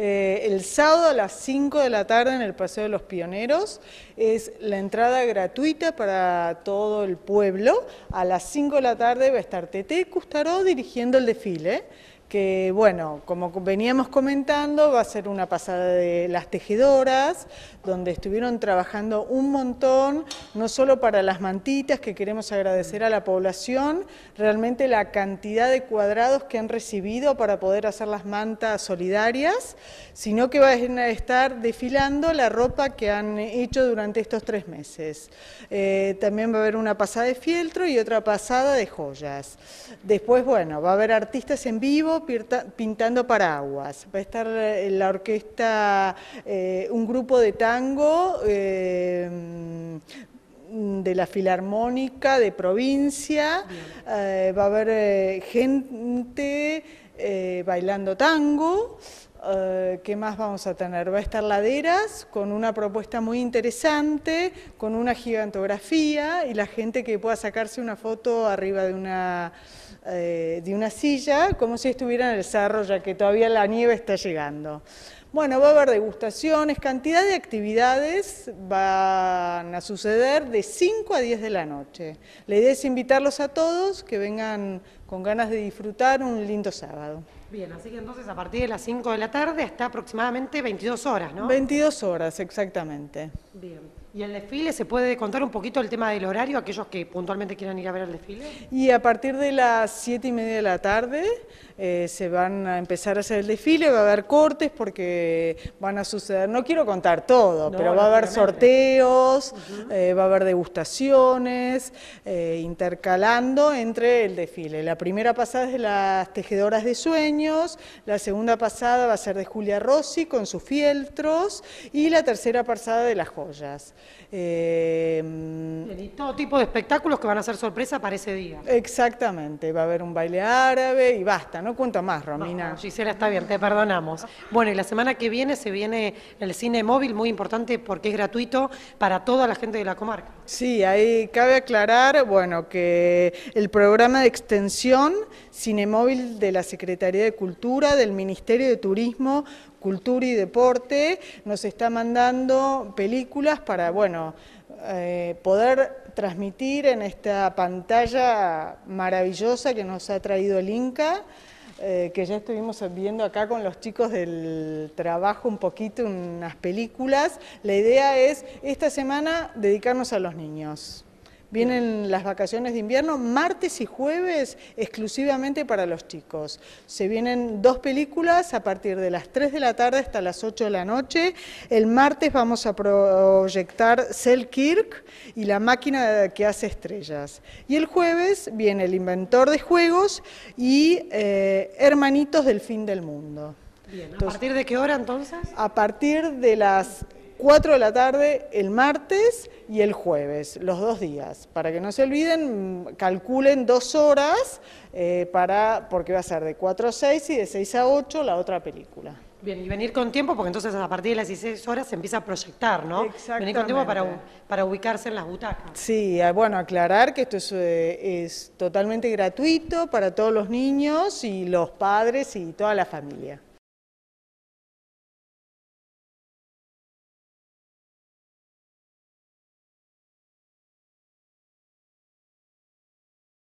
Eh, el sábado a las 5 de la tarde en el Paseo de los Pioneros es la entrada gratuita para todo el pueblo. A las 5 de la tarde va a estar Tete Custaró dirigiendo el desfile que bueno, como veníamos comentando, va a ser una pasada de las tejedoras, donde estuvieron trabajando un montón, no solo para las mantitas, que queremos agradecer a la población, realmente la cantidad de cuadrados que han recibido para poder hacer las mantas solidarias, sino que van a estar desfilando la ropa que han hecho durante estos tres meses. Eh, también va a haber una pasada de fieltro y otra pasada de joyas. Después, bueno, va a haber artistas en vivo, pintando paraguas. Va a estar eh, la orquesta, eh, un grupo de tango eh, de la Filarmónica de provincia. va a haber gente eh, bailando tango. Eh, ¿Qué más vamos a tener? Va a estar Laderas con una propuesta muy interesante, con una gigantografía y la gente que pueda sacarse una foto arriba de una, eh, de una silla, como si estuviera en el cerro, ya que todavía la nieve está llegando. Bueno, va a haber degustaciones, cantidad de actividades van a suceder de 5 a 10 de la noche. La idea es invitarlos a todos que vengan con ganas de disfrutar un lindo sábado. Bien, así que entonces a partir de las 5 de la tarde hasta aproximadamente 22 horas, ¿no? 22 horas, exactamente. Bien. ¿Y el desfile se puede contar un poquito el tema del horario, aquellos que puntualmente quieran ir a ver el desfile? Y a partir de las siete y media de la tarde eh, se van a empezar a hacer el desfile, va a haber cortes porque van a suceder, no quiero contar todo, pero va a haber sorteos, eh, va a haber degustaciones, eh, intercalando entre el desfile. La primera pasada es de las tejedoras de sueños, la segunda pasada va a ser de Julia Rossi con sus fieltros y la tercera pasada de las joyas. Em, y todo tipo de espectáculos que van a ser sorpresa para ese día. Exactamente, va a haber un baile árabe y basta, no cuento más, Romina. Gisela, está bien, te perdonamos. Bueno, y la semana que viene se viene el cine móvil, muy importante porque es gratuito para toda la gente de la comarca. Sí, ahí cabe aclarar, bueno, que el programa de extensión Cinemóvil de la Secretaría de Cultura, del Ministerio de Turismo, Cultura y Deporte, nos está mandando películas para, bueno, eh, poder transmitir en esta pantalla maravillosa que nos ha traído el Inca. Eh, que ya estuvimos viendo acá con los chicos del trabajo un poquito, unas películas. La idea es esta semana dedicarnos a los niños. Vienen las vacaciones de invierno, martes y jueves exclusivamente para los chicos. Se vienen dos películas a partir de las 3 de la tarde hasta las 8 de la noche. El martes vamos a proyectar Selkirk y la máquina que hace estrellas. Y el jueves viene El inventor de juegos y eh, Hermanitos del fin del mundo. ¿a partir de qué hora entonces? A partir de las 4 de la tarde el martes y el jueves, los dos días. Para que no se olviden, calculen dos horas, eh, para, porque va a ser de 4 a 6 y de 6 a 8 la otra película. Bien, y venir con tiempo, porque entonces a partir de las 16 horas se empieza a proyectar, ¿no? Venir con tiempo para, para ubicarse en las butacas. Sí, ah, bueno, aclarar que esto es, eh, es totalmente gratuito para todos los niños y los padres y toda la familia.